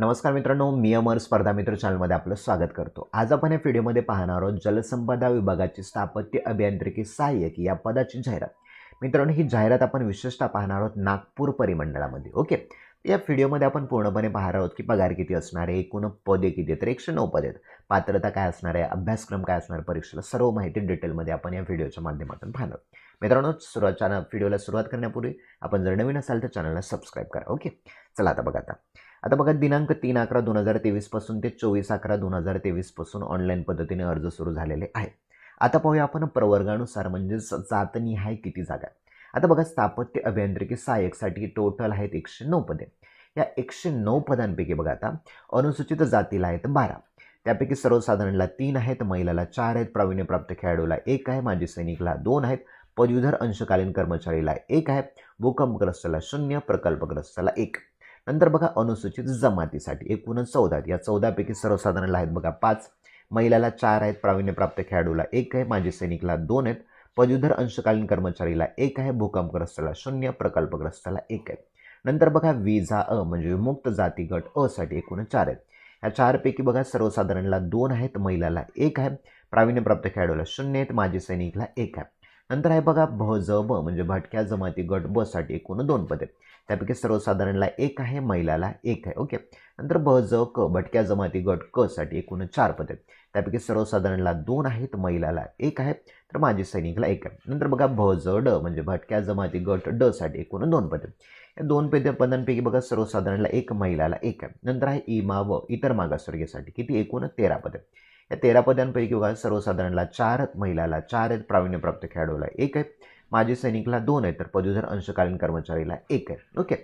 नमस्कार मित्रांनो मी अमर स्पर्धा मित्र चॅनलमध्ये आपलं स्वागत करतो आज आपण या व्हिडिओमध्ये पाहणार आहोत जलसंपदा विभागाची स्थापत्य अभियांत्रिकी सहाय्यक या पदाची जाहिरात मित्रांनो ही जाहिरात आपण विशेषतः पाहणार आहोत नागपूर परिमंडळामध्ये ओके या व्हिडिओमध्ये आपण पूर्णपणे पाहणार आहोत की पगार किती असणार आहे एकूण पदे किती आहेत तर एकशे नऊ पदे आहेत पात्रता काय असणार आहे अभ्यासक्रम काय असणार परीक्षेला सर्व माहिती डिटेलमध्ये आपण या व्हिडिओच्या माध्यमातून पाहणार मित्रांनो सुरुवात चॅनल व्हिडिओला सुरुवात करण्यापूर्वी आपण जर नवीन असाल तर चॅनलला सबस्क्राईब करा ओके चला आता बघा आता आता बघा दिनांक तीन अकरा दोन हजार तेवीसपासून ते चोवीस अकरा दोन हजार तेवीसपासून ऑनलाईन पद्धतीने अर्ज सुरू झालेले आहे आता पाहूया आपण प्रवर्गानुसार म्हणजेच आहे किती जागा आता बघा स्थापत्य अभियांत्रिकी सहाय्यकसाठी टोटल आहेत एकशे नऊ पदे या एकशे नऊ पदांपैकी बघा आता अनुसूचित जातीला आहेत बारा त्यापैकी सर्वसाधारणला तीन आहेत महिलाला चार आहेत प्रावीण्यप्राप्त खेळाडूला एक आहे माजी सैनिकला दोन आहेत पदवीधर अंशकालीन कर्मचारीला एक आहे भूकंपग्रस्तला शून्य प्रकल्पग्रस्तला एक नंतर बघा अनुसूचित जमातीसाठी एकूणच चौदा या चौदापैकी सर्वसाधारणला आहेत बघा पाच महिलाला चार आहेत प्रावीण्यप्राप्त खेळाडूला एक आहे माजी सैनिकला दोन आहेत पदवीधर अंशकालीन कर्मचारीला एक आहे भूकंपग्रस्ताला शून्य प्रकल्पग्रस्ताला एक आहे नंतर बघा विजा अ म्हणजे विमुक्त जाती गट अ साठी एकूण चार आहेत या चारपैकी बघा सर्वसाधारणला दोन आहेत महिलाला एक आहे प्रावीण्यप्राप्त खेळाडूला शून्य आहेत माजी सैनिकला एक आहे नंतर आहे बघा भ ज ब म्हणजे भटक्या जमाती गट ब साठी एकूण दोन पदे त्यापैकी सर्वसाधारणला एक आहे महिलाला एक आहे ओके नंतर भ ज क भटक्या जमाती गट क साठी एकूण चार पदे त्यापैकी सर्वसाधारणला दोन आहेत महिलाला एक आहे तर माजी सैनिकला एक आहे नंतर बघा भ ज ड म्हणजे भटक्या जमाती गट ड साठी एकूण दोन पदे या दोन पेद पदांपैकी बघा सर्वसाधारणला एक महिलाला एक आहे नंतर आहे इमा व इतर मागासवर्गीयसाठी किती एकूण तेरा पदे या तेरा पदांपैकी बघा सर्वसाधारणला चार महिलाला चार आहेत प्रावीण्यप्राप्त खेळाडूला एक आहे माजी सैनिकला दोन आहेत तर पदवीधर अंशकालीन कर्मचारीला एक आहे ओके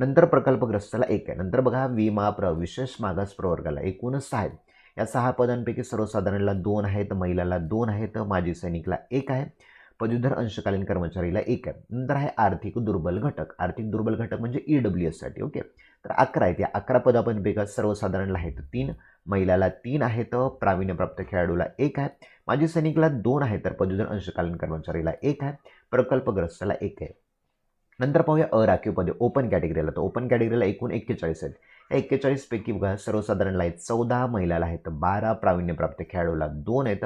नंतर प्रकल्पग्रस्ताला एक आहे नंतर बघा विमा प्र विशेष मागास प्रवर्गाला एकूण सहा आहेत या सहा पदांपैकी सर्वसाधारणला दोन आहेत महिलाला दोन आहेत माजी सैनिकला एक आहे पदवीधर अंशकालीन कर्मचारीला एक आहे नंतर आहे आर्थिक दुर्बल घटक आर्थिक दुर्बल घटक म्हणजे ई e डब्ल्यू एससाठी ओके तर अकरा आहेत या अकरा बेगा सर्वसाधारणला आहेत तीन महिलाला तीन आहेत प्रावीण्यप्राप्त खेळाडूला एक आहे माजी सैनिकला दोन आहे तर पदवीधर अंशकालीन कर्मचारीला एक आहे प्रकल्पग्रस्ताला एक आहे नंतर पाहूया अराखीव पदे ओपन कॅटेगरीला तर ओपन कॅटेगरीला एकूण एक्केचाळीस आहेत या एक्केचाळीसपैकी बघा सर्वसाधारणला आहेत चौदा महिलाला आहेत बारा प्रावीण्यप्राप्त खेळाडूला दोन आहेत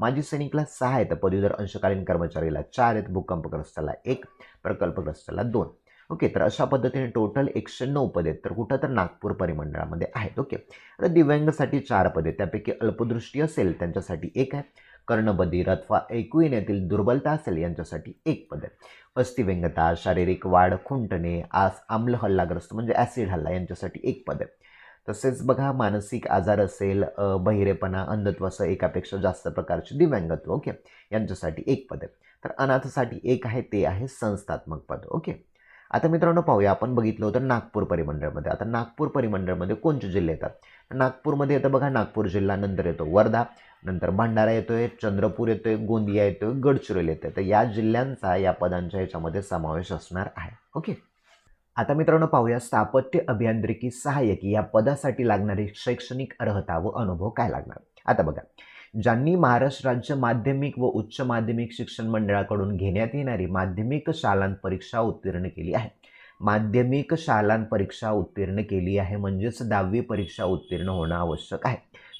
माजी सैनिकला सहा आहेत पदवीधर अंशकालीन कर्मचारीला चार आहेत भूकंपग्रस्ताला एक प्रकल्पग्रस्ताला दोन ओके तर अशा पद्धतीने टोटल एकशे नऊ पदे आहेत तर कुठं तर नागपूर परिमंडळामध्ये आहेत ओके तर दिव्यांगसाठी चार पदे त्यापैकी अल्पदृष्टी असेल त्यांच्यासाठी एक आहे कर्णबधीर अथवा ऐकू येण्यातील दुर्बलता असेल यांच्यासाठी एक पद आहे अस्थिव्यंगता शारीरिक वाढ खुंटणे आस आम्ल हल्लाग्रस्त म्हणजे ॲसिड हल्ला यांच्यासाठी एक पद आहे तसेच बघा मानसिक आजार असेल बहिरेपणा अंधत्व असं एकापेक्षा जास्त प्रकारचे दिव्यांगत्व ओके यांच्यासाठी एक पद आहे तर अनाथसाठी एक आहे ते आहे संस्थात्मक पद ओके आता मित्रांनो पाहूया आपण बघितलं होतं नागपूर परिमंडळमध्ये आता नागपूर परिमंडळमध्ये कोणते जिल्हे येतात नागपूरमध्ये येतं बघा नागपूर जिल्हा नंतर येतो वर्धा नंतर भंडारा येतोय चंद्रपूर येतोय गोंदिया येतोय गडचिरोली येतोय तर या जिल्ह्यांचा या पदांच्या ह्याच्यामध्ये समावेश असणार आहे ओके आता मित्रांनो पाहूया स्थापत्य अभियांत्रिकी सहाय्यकी या पदासाठी लागणारी शैक्षणिक अर्हता व अनुभव काय लागणार आता बघा ज्यांनी महाराष्ट्र राज्य माध्यमिक व उच्च माध्यमिक शिक्षण मंडळाकडून घेण्यात येणारी माध्यमिक शालांत परीक्षा उत्तीर्ण केली आहे माध्यमिक शालांत परीक्षा उत्तीर्ण केली आहे म्हणजेच दहावी परीक्षा उत्तीर्ण होणं आवश्यक आहे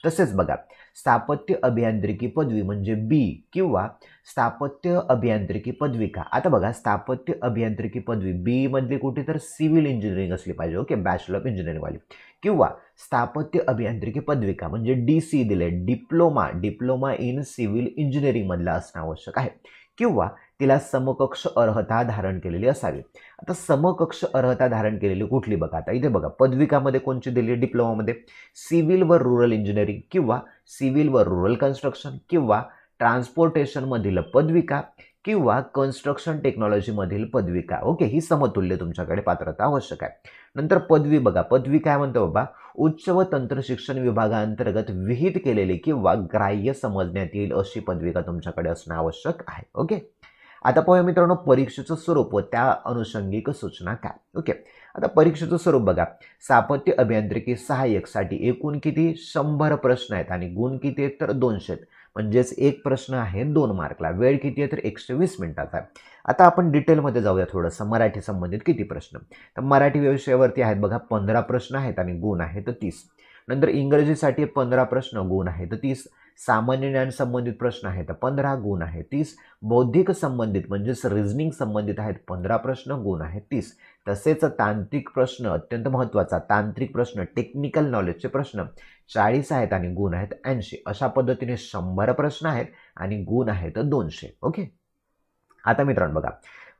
तसेच बघा स्थापत्य अभियांत्रिकी पदवी म्हणजे बी किंवा स्थापत्य अभियांत्रिकी पदविका आता बघा स्थापत्य अभियांत्रिकी पदवी बी मधली कुठे तर सिव्हिल इंजिनिअरिंग असली पाहिजे ओके बॅचलर ऑफ इंजिनिअरिंगवाली किंवा स्थापत्य अभियांत्रिकी पदविका म्हणजे डी सी दिले डिप्लोमा डिप्लोमा इन सिव्हिल इंजिनिअरिंगमधला असणं आवश्यक आहे किंवा तिला समकक्ष अर्हता धारण केलेली असावी आता समकक्ष अर्हता धारण केलेली कुठली बघा आता इथे बघा पदविकामध्ये कोणची दिली डिप्लोमामध्ये सिव्हिल व रुरल इंजिनिअरिंग किंवा सिव्हिल व रुरल कन्स्ट्रक्शन किंवा ट्रान्सपोर्टेशनमधील पदविका किंवा कन्स्ट्रक्शन टेक्नॉलॉजीमधील पदविका ओके ही समतुल्य तुमच्याकडे पात्रता आवश्यक आहे नंतर पदवी बघा पदवी काय म्हणतो बाबा उच्च व तंत्र शिक्षण विभागाअंतर्गत विहित केलेली किंवा ग्राह्य समजण्यात येईल अशी पदविका तुमच्याकडे असणं आवश्यक आहे ओके आता पाहूया मित्रांनो परीक्षेचं स्वरूप व त्या अनुषंगिक सूचना काय ओके आता परीक्षेचं स्वरूप बघा स्थापत्य अभियांत्रिकी सहाय्यकसाठी एकूण किती शंभर प्रश्न आहेत आणि गुण किती आहेत तर दोनशे आहेत म्हणजेच एक प्रश्न आहे दोन मार्कला वेळ किती आहे तर एकशे वीस मिनिटाचा आहे आता आपण डिटेलमध्ये जाऊया थोडंसं मराठी संबंधित किती प्रश्न तर मराठी विषयावरती आहेत बघा पंधरा प्रश्न आहेत आणि गुण आहेत तर तीस नंतर इंग्रजीसाठी पंधरा प्रश्न गुण आहेत तर तीस सामान्य ज्ञान संबंधित प्रश्न आहेत पंधरा गुण आहेत तीस बौद्धिक संबंधित म्हणजेच रिझनिंग संबंधित आहेत पंधरा प्रश्न गुण आहेत तीस तसेच तांत्रिक प्रश्न अत्यंत महत्त्वाचा तांत्रिक प्रश्न टेक्निकल नॉलेजचे प्रश्न चाळीस आहेत आणि गुण आहेत ऐंशी अशा पद्धतीने शंभर प्रश्न आहेत आणि गुण आहेत दोनशे ओके आता मित्रांनो बघा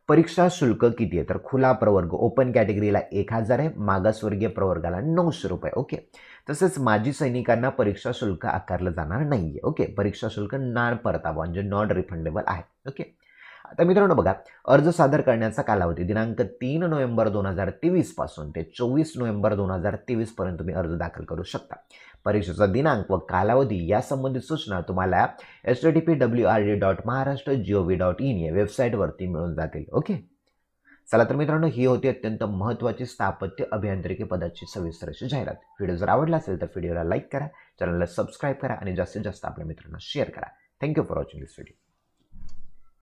परीक्षा शुल्क किती आहे तर खुला प्रवर्ग ओपन कॅटेगरीला एक हजार आहे मागासवर्गीय प्रवर्गाला नऊशे रुपये ओके तसेच माजी सैनिकांना परीक्षा शुल्क आकारलं जाणार नाही आहे ओके परीक्षा शुल्क नॉन परतावा म्हणजे नॉन रिफंडेबल आहे ओके आता मित्रांनो बघा अर्ज सादर करण्याचा कालावधी दिनांक तीन नोव्हेंबर दोन हजार तेवीसपासून ते चोवीस नोव्हेंबर दोन हजार तेवीसपर्यंत तुम्ही अर्ज दाखल करू शकता परीक्षेचा दिनांक व कालावधी यासंबंधित सूचना तुम्हाला H T P W R D dot Maharashtra G O V dot in या वेबसाईटवरती मिळून जातील ओके चला तर मित्रांनो ही होती अत्यंत महत्त्वाची स्थापत्य अभियांत्रिकी पदाची सविस्तर अशी जाहिरात व्हिडिओ जर आवडला असेल तर व्हिडिओला लाईक करा चॅनलला सबस्क्राईब करा आणि जास्तीत जास्त आपल्या मित्रांना शेअर करा thank you for watching this video